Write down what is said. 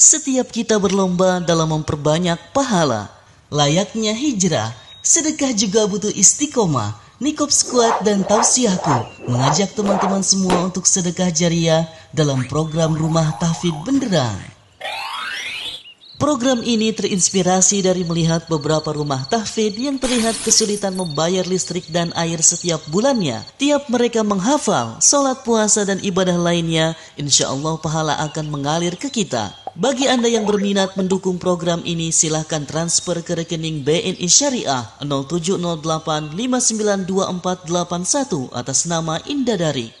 Setiap kita berlomba dalam memperbanyak pahala, layaknya hijrah, sedekah juga butuh istiqomah. Nikop Squad dan Tausiahku mengajak teman-teman semua untuk sedekah jariah dalam program Rumah tahfid Benderang. Program ini terinspirasi dari melihat beberapa rumah tahfid yang terlihat kesulitan membayar listrik dan air setiap bulannya. Tiap mereka menghafal, sholat puasa dan ibadah lainnya, insya Allah pahala akan mengalir ke kita. Bagi Anda yang berminat mendukung program ini, silahkan transfer ke rekening BNI Syariah 0708 592481 atas nama Indadari.